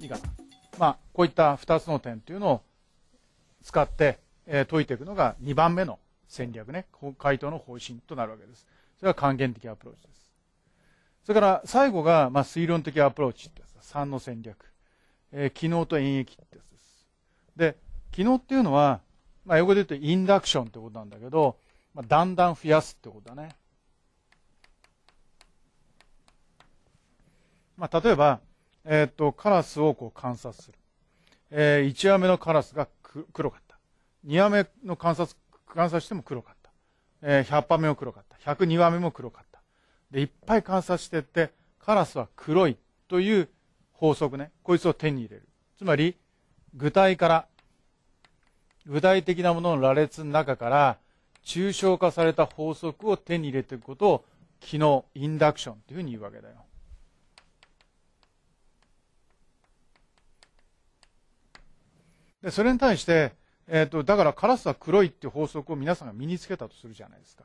いいかな。まあ、こういった2つの点というのを使って、えー、解いていくのが2番目の戦略ね、回答の方針となるわけです。それは還元的アプローチです。それから最後が、まあ、推論的アプローチってやつ3の戦略。えー、機能と演疫ってやつです。で、機能っていうのは、まあ、英語で言うとインダクションってことなんだけど、まあ、だんだん増やすってことだね。まあ、例えば、えっ、ー、と、カラスをこう観察する。えー、1羽目のカラスが黒かった。2羽目の観察、観察しても黒かった。えー、100羽目も黒かった。102羽目も黒かった。で、いっぱい観察してって、カラスは黒いという法則ね。こいつを手に入れる。つまり、具体から、具体的なものの羅列の中から、抽象化された法則を手に入れていくことを、機能インダクションというふうに言うわけだよ。で、それに対して、えっ、ー、と、だからカラスは黒いっていう法則を皆さんが身につけたとするじゃないですか。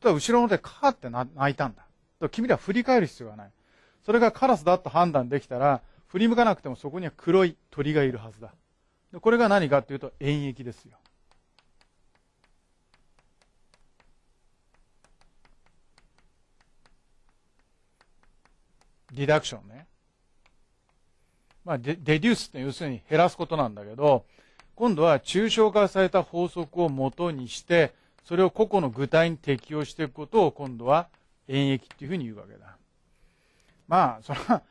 ただ、後ろの手、カーって泣いたんだ。だ君ら振り返る必要がない。それがカラスだと判断できたら、振り向かなくてもそこには黒い鳥がいるはずだ。でこれが何かっていうと、演疫ですよ。リダクションね。まあ、デデュースって要するに減らすことなんだけど、今度は抽象化された法則をもとにして、それを個々の具体に適用していくことを今度は演疫っていうふうに言うわけだ。まあ、それは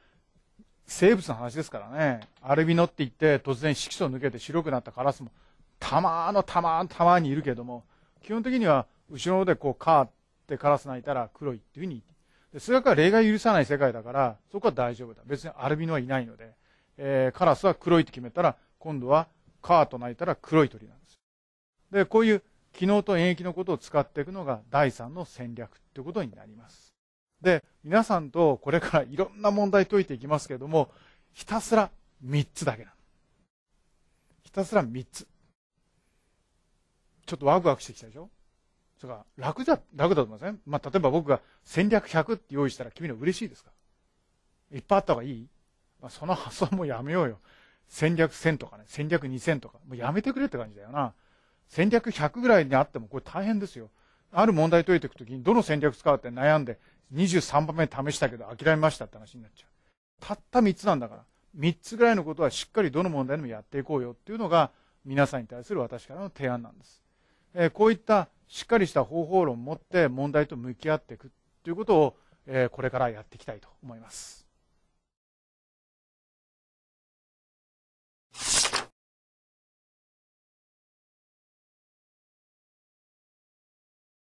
生物の話ですからね。アルビノって言って突然色素抜けて白くなったカラスも、たまーのたまーたまーにいるけども、基本的には後ろでこうカーってカラス鳴いたら黒いっていうふうにで数学は例外許さない世界だから、そこは大丈夫だ。別にアルビノはいないので。えー、カラスは黒いと決めたら、今度はカーと鳴いたら黒い鳥なんです。で、こういう機能と演疫のことを使っていくのが第3の戦略ということになります。で、皆さんとこれからいろんな問題解いていきますけれども、ひたすら3つだけなの。ひたすら3つ。ちょっとワクワクしてきたでしょそれから楽じゃ、楽だと思いません、ね、まあ、例えば僕が戦略100って用意したら君の嬉しいですかいっぱいあった方がいいまあ、その発想もやめようよ。戦略1000とかね、戦略2000とか、もうやめてくれって感じだよな。戦略100ぐらいにあってもこれ大変ですよ。ある問題解いていくときにどの戦略使うって悩んで23番目試したけど諦めましたって話になっちゃう。たった3つなんだから。3つぐらいのことはしっかりどの問題でもやっていこうよっていうのが皆さんに対する私からの提案なんです。えー、こういったしっかりした方法論を持って問題と向き合っていくということを、えー、これからやっていきたいと思います。